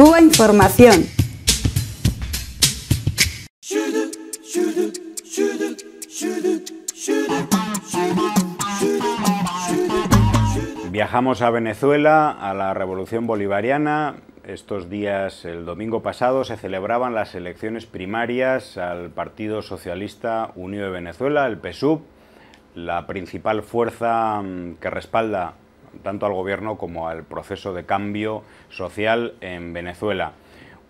Cuba Información. Viajamos a Venezuela, a la Revolución Bolivariana. Estos días, el domingo pasado, se celebraban las elecciones primarias al Partido Socialista Unido de Venezuela, el PSUV, la principal fuerza mm, que respalda tanto al gobierno como al proceso de cambio social en Venezuela.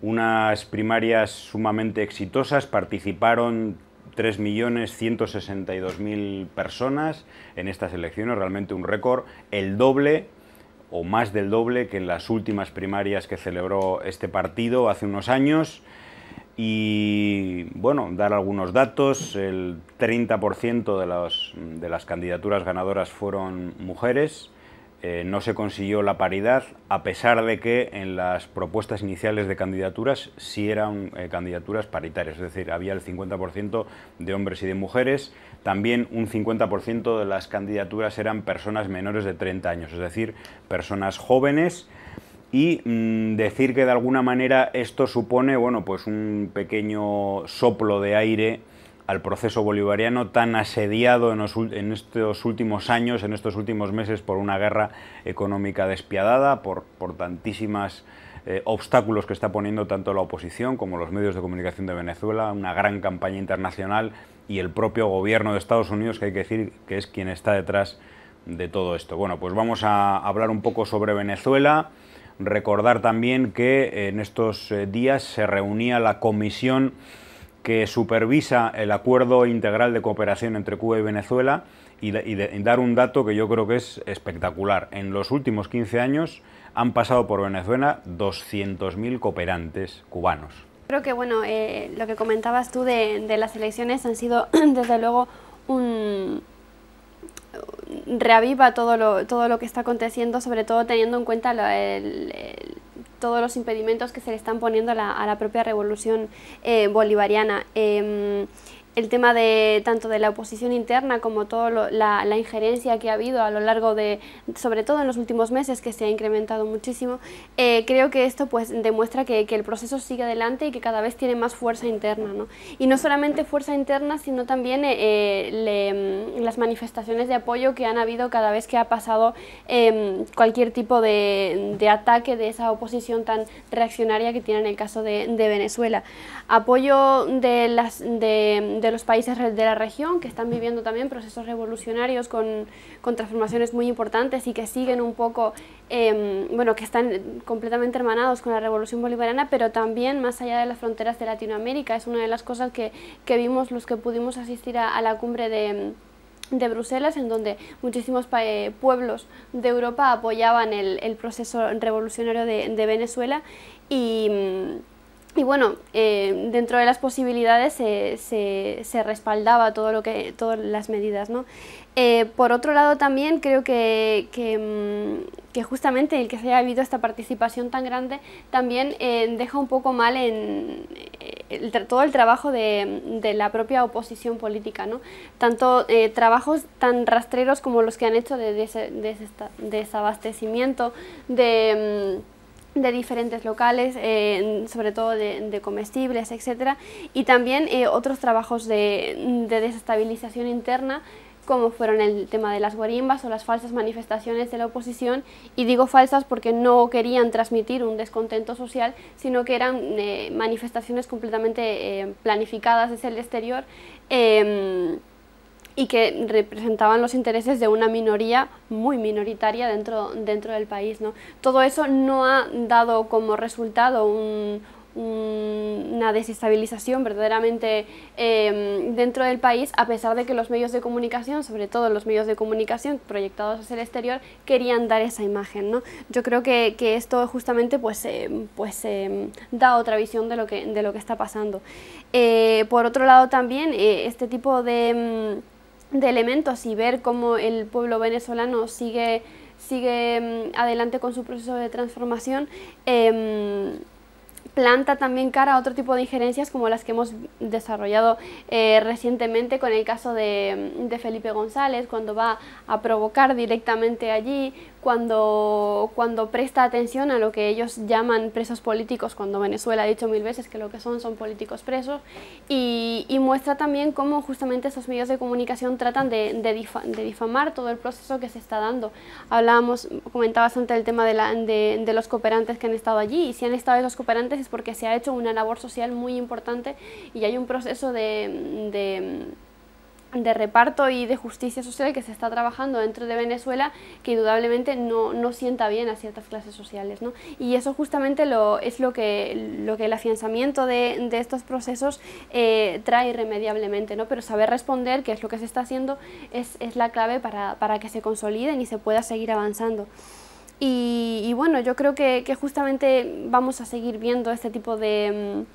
Unas primarias sumamente exitosas, participaron 3.162.000 personas en estas elecciones, realmente un récord, el doble o más del doble que en las últimas primarias que celebró este partido hace unos años. Y bueno, dar algunos datos, el 30% de, de las candidaturas ganadoras fueron mujeres, eh, no se consiguió la paridad, a pesar de que en las propuestas iniciales de candidaturas sí eran eh, candidaturas paritarias, es decir, había el 50% de hombres y de mujeres, también un 50% de las candidaturas eran personas menores de 30 años, es decir, personas jóvenes y mm, decir que de alguna manera esto supone bueno pues un pequeño soplo de aire al proceso bolivariano tan asediado en, estos últimos años, en estos últimos meses, por una guerra económica despiadada, por, por tantísimas eh, obstáculos que está poniendo tanto la oposición como los medios de comunicación de Venezuela, una gran campaña internacional y el propio gobierno de Estados Unidos, que hay que decir que es quien está detrás de todo esto. Bueno, pues vamos a hablar un poco sobre Venezuela. Recordar también que en estos eh, días se reunía la comisión que supervisa el acuerdo integral de cooperación entre Cuba y Venezuela y, dar un dato que yo creo que es espectacular. En los últimos 15 años han pasado por Venezuela 200.000 cooperantes cubanos. Creo que bueno, eh, lo que comentabas tú de, las elecciones han sido desde luego un, reaviva todo lo, todo lo que está aconteciendo, sobre todo teniendo en cuenta el, todos los impedimentos que se le están poniendo a la, propia revolución eh, bolivariana. Em, el tema de tanto de la oposición interna como toda la, injerencia que ha habido a lo largo de, sobre todo en los últimos meses, que se ha incrementado muchísimo, eh, creo que esto pues demuestra que, el proceso sigue adelante y que cada vez tiene más fuerza interna. ¿no? Y no solamente fuerza interna, sino también eh, mm, las manifestaciones de apoyo que han habido cada vez que ha pasado em, cualquier tipo de, ataque de esa oposición tan reaccionaria que tiene en el caso de, Venezuela. Apoyo de las... de de los países de la región que están viviendo también procesos revolucionarios con, transformaciones muy importantes y que siguen un poco, em, bueno, que están completamente hermanados con la revolución bolivariana, pero también más allá de las fronteras de Latinoamérica. Es una de las cosas que, que vimos los que pudimos asistir a, la cumbre de de Bruselas, en donde muchísimos eh, pueblos de Europa apoyaban el, proceso revolucionario de, de Venezuela y y bueno, eh, dentro de las posibilidades se, respaldaba todo lo que, todas las medidas. ¿no? Eh, por otro lado también creo mm, que, justamente el que se haya habido esta participación tan grande también eh, deja un poco mal en, todo el trabajo de, la propia oposición política, ¿no? Tanto trabajos tan rastreros como los que han hecho de, de desabastecimiento, de mm, de diferentes locales, eh, sobre todo de, comestibles, etcétera, y también eh, otros trabajos de, desestabilización interna, como fueron el tema de las guarimbas o las falsas manifestaciones de la oposición, y digo falsas porque no querían transmitir un descontento social, sino que eran eh, manifestaciones completamente planificadas desde el exterior em, y que representaban los intereses de una minoría muy minoritaria dentro, dentro del país. ¿no? Todo eso no ha dado como resultado una desestabilización verdaderamente em, dentro del país, a pesar de que los medios de comunicación, sobre todo los medios de comunicación proyectados hacia el exterior, querían dar esa imagen. ¿no? Yo creo que, esto justamente pues, eh, pues, em, da otra visión de lo que, de lo que está pasando. Eh, por otro lado también, eh, este tipo de... Em, de elementos y ver cómo el pueblo venezolano sigue, sigue mm, adelante con su proceso de transformación, em, planta también cara a otro tipo de injerencias como las que hemos desarrollado eh, recientemente con el caso de, mm, de Felipe González, cuando va a provocar directamente allí, cuando, cuando presta atención a lo que ellos llaman presos políticos, cuando Venezuela ha dicho mil veces que lo que son son políticos presos, y, muestra también cómo justamente estos medios de comunicación tratan de, de, difamar todo el proceso que se está dando. Hablábamos, comentaba bastante el tema de, la, de, de los cooperantes que han estado allí, y si han estado esos cooperantes es porque se ha hecho una labor social muy importante y hay un proceso de de reparto y de justicia social que se está trabajando dentro de Venezuela que indudablemente no, no sienta bien a ciertas clases sociales. ¿no? Y eso justamente lo, es lo que, lo que el afianzamiento de, de estos procesos eh, trae irremediablemente, ¿no? pero saber responder, que es lo que se está haciendo, es, es la clave para, para que se consoliden y se pueda seguir avanzando. Y, bueno, yo creo que, que, justamente vamos a seguir viendo este tipo de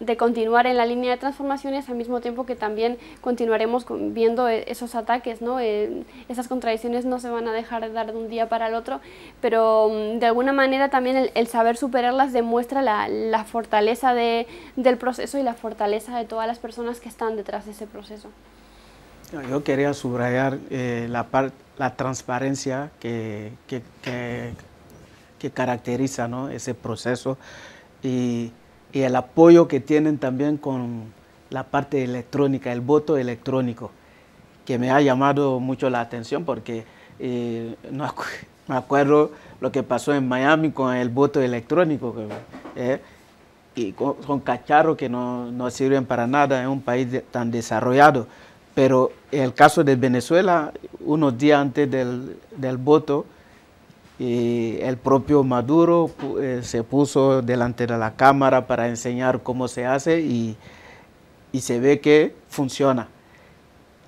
de continuar en la línea de transformaciones al mismo tiempo que también continuaremos viendo e, esos ataques, ¿no? Eh, esas contradicciones no se van a dejar de dar de un día para el otro, pero mm, de alguna manera también el, saber superarlas demuestra la, fortaleza del proceso y la fortaleza de todas las personas que están detrás de ese proceso. Yo quería subrayar eh, la, la transparencia que, que, caracteriza ese proceso y y el apoyo que tienen también con la parte electrónica, el voto electrónico, que me ha llamado mucho la atención porque eh, no me acuerdo lo que pasó en Miami con el voto electrónico, eh, y con, son cacharros que no, sirven para nada en un país tan desarrollado. Pero en el caso de Venezuela, unos días antes del voto, el propio Maduro eh, se puso delante de la cámara para enseñar cómo se hace y, se ve que funciona.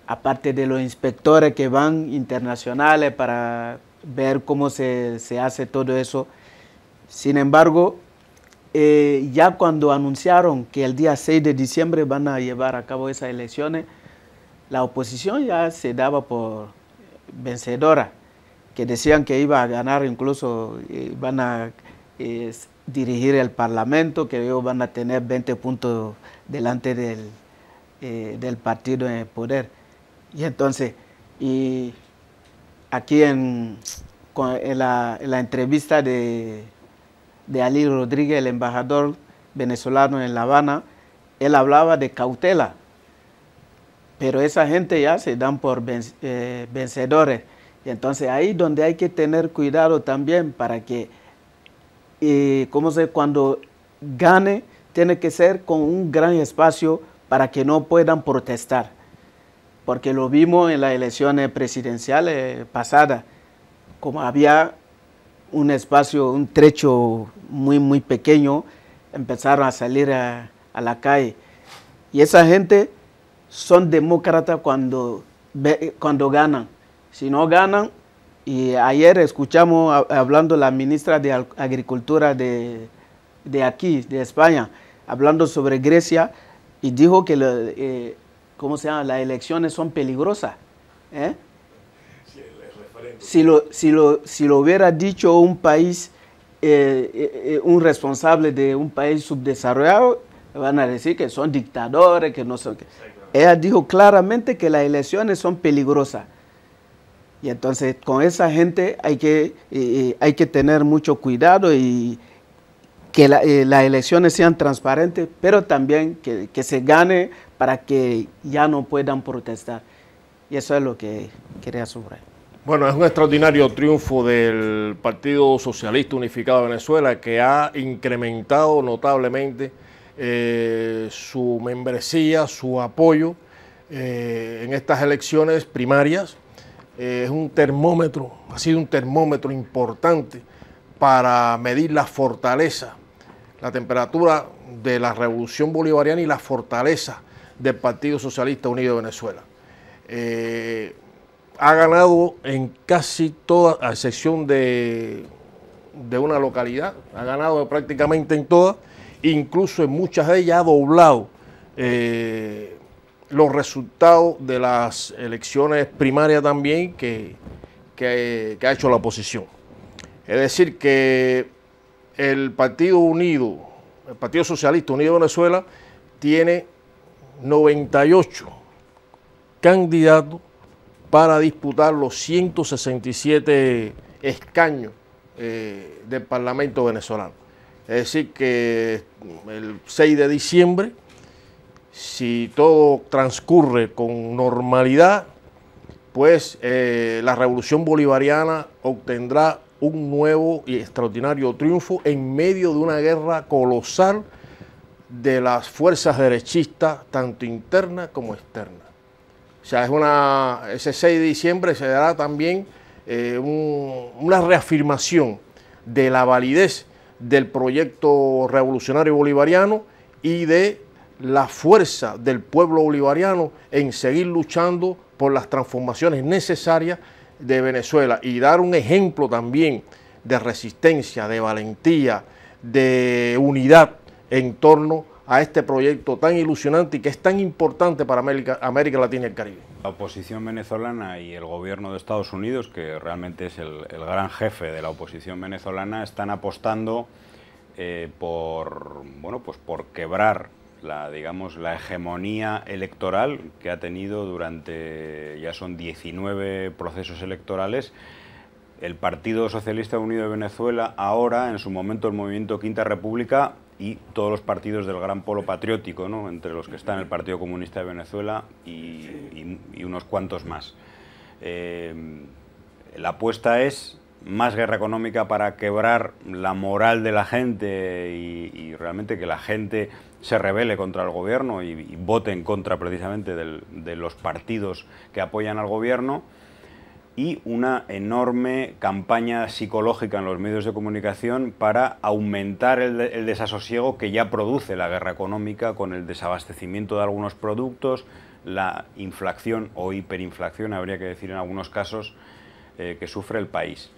Aparte de los inspectores que van internacionales para ver cómo se, hace todo eso. Sin embargo, eh, ya cuando anunciaron que el día 6 de diciembre van a llevar a cabo esas elecciones, la oposición ya se daba por vencedora que decían que iba a ganar, incluso iban eh, a dirigir el Parlamento, que ellos van a tener 20 puntos delante eh, del, partido en el poder. Y entonces, y aquí en, la, entrevista de, de Ali Rodríguez, el embajador venezolano en La Habana, él hablaba de cautela, pero esa gente ya se dan por eh, vencedores. Y entonces ahí donde hay que tener cuidado también para que, eh, como cuando gane, tiene que ser con un gran espacio para que no puedan protestar. Porque lo vimos en las elecciones presidenciales pasadas, como había un espacio, un trecho muy, muy pequeño, empezaron a salir a, la calle. Y esa gente son demócratas cuando, cuando ganan si no ganan, y ayer escuchamos hablando la ministra de Agricultura de, aquí, de España, hablando sobre Grecia, y dijo que eh, las elecciones son peligrosas. ¿eh? Si, lo, hubiera dicho un país, eh, un responsable de un país subdesarrollado, van a decir que son dictadores, que no son... Ella dijo claramente que las elecciones son peligrosas. Y entonces con esa gente hay que, eh, eh, hay que tener mucho cuidado y que eh, las elecciones sean transparentes, pero también que, se gane para que ya no puedan protestar. Y eso es lo que quería subrayar. Bueno, es un extraordinario triunfo del Partido Socialista Unificado de Venezuela que ha incrementado notablemente su membresía, su apoyo en estas elecciones primarias eh, es un termómetro, ha sido un termómetro importante para medir la fortaleza, la temperatura de la revolución bolivariana y la fortaleza del Partido Socialista Unido de Venezuela. Eh, ha ganado en casi todas, a excepción de, de una localidad, ha ganado prácticamente en todas, incluso en muchas de ellas ha doblado eh, los resultados de las elecciones primarias también que, ha hecho la oposición. Es decir, que el Partido Unido, el Partido Socialista Unido de Venezuela, tiene 98 candidatos para disputar los 167 escaños eh, del Parlamento venezolano. Es decir, que el 6 de diciembre si todo transcurre con normalidad, pues eh, la revolución bolivariana obtendrá un nuevo y extraordinario triunfo en medio de una guerra colosal de las fuerzas derechistas, tanto interna como externa. O sea, es una, ese 6 de diciembre se dará también eh, una reafirmación de la validez del proyecto revolucionario bolivariano y de la fuerza del pueblo bolivariano en seguir luchando por las transformaciones necesarias de Venezuela y dar un ejemplo también de resistencia, de valentía, de unidad en torno a este proyecto tan ilusionante y que es tan importante para América, América Latina y el Caribe. La oposición venezolana y el gobierno de Estados Unidos, que realmente es el, gran jefe de la oposición venezolana, están apostando eh, por, bueno, pues por quebrar la, digamos, la hegemonía electoral que ha tenido durante, ya son 19 procesos electorales, el Partido Socialista Unido de Venezuela, ahora, en su momento, el Movimiento Quinta República y todos los partidos del gran polo patriótico, ¿no? entre los que están el Partido Comunista de Venezuela y, unos cuantos más. Eh, la apuesta es más guerra económica para quebrar la moral de la gente y realmente que la gente se rebele contra el gobierno y, vote en contra precisamente de los partidos que apoyan al gobierno y una enorme campaña psicológica en los medios de comunicación para aumentar el, desasosiego que ya produce la guerra económica con el desabastecimiento de algunos productos, la inflación o hiperinflación, habría que decir en algunos casos, eh, que sufre el país.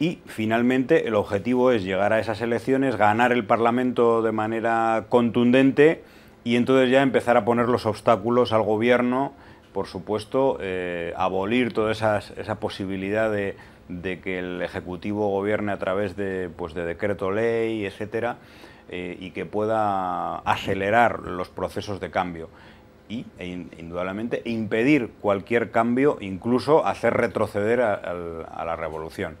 Y finalmente el objetivo es llegar a esas elecciones, ganar el Parlamento de manera contundente y entonces ya empezar a poner los obstáculos al gobierno, por supuesto, eh, abolir toda esa posibilidad de, que el Ejecutivo gobierne a través de, pues, de decreto ley, etcétera, eh, y que pueda acelerar los procesos de cambio y, e indudablemente, impedir cualquier cambio, incluso hacer retroceder a la revolución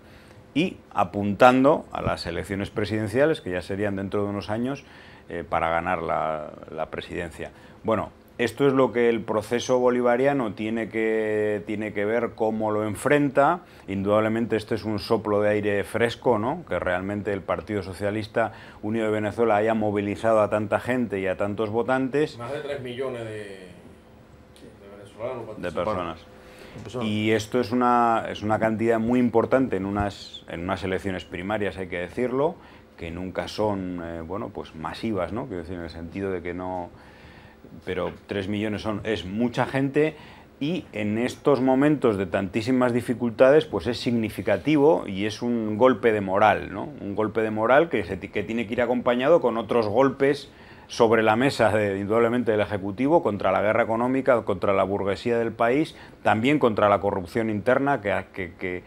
y apuntando a las elecciones presidenciales, que ya serían dentro de unos años, eh, para ganar la, presidencia. Bueno, esto es lo que el proceso bolivariano tiene que, tiene que ver cómo lo enfrenta. Indudablemente este es un soplo de aire fresco, ¿no? que realmente el Partido Socialista Unido de Venezuela haya movilizado a tanta gente y a tantos votantes. Más de 3 millones de, De personas. Y esto es una, cantidad muy importante en unas, elecciones primarias, hay que decirlo, que nunca son eh, bueno, pues masivas, ¿no? Quiero decir, en el sentido de que no... Pero 3 millones son, es mucha gente y en estos momentos de tantísimas dificultades, pues es significativo y es un golpe de moral, ¿no? Un golpe de moral que, que tiene que ir acompañado con otros golpes sobre la mesa, indudablemente, del Ejecutivo contra la guerra económica, contra la burguesía del país, también contra la corrupción interna que,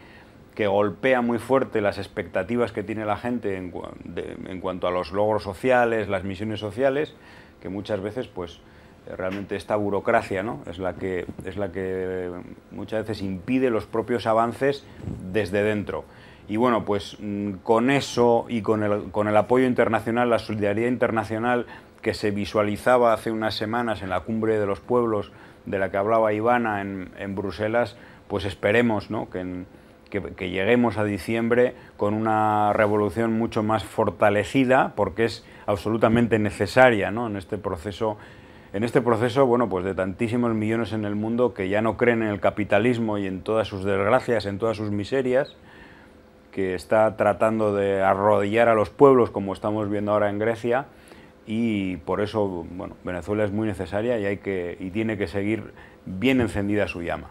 golpea muy fuerte las expectativas que tiene la gente en, en, cuanto a los logros sociales, las misiones sociales, que muchas veces, pues, eh, realmente esta burocracia ¿no? es, la que, es la que muchas veces impide los propios avances desde dentro. Y bueno, pues mm, con eso y con el, con el apoyo internacional, la solidaridad internacional que se visualizaba hace unas semanas en la cumbre de los pueblos de la que hablaba Ivana en, Bruselas, pues esperemos que, que, lleguemos a diciembre con una revolución mucho más fortalecida, porque es absolutamente necesaria ¿no? en este proceso en este proceso, bueno, pues de tantísimos millones en el mundo que ya no creen en el capitalismo y en todas sus desgracias, en todas sus miserias, que está tratando de arrodillar a los pueblos, como estamos viendo ahora en Grecia, y por eso bueno, Venezuela es muy necesaria y, hay que, y tiene que seguir bien encendida su llama.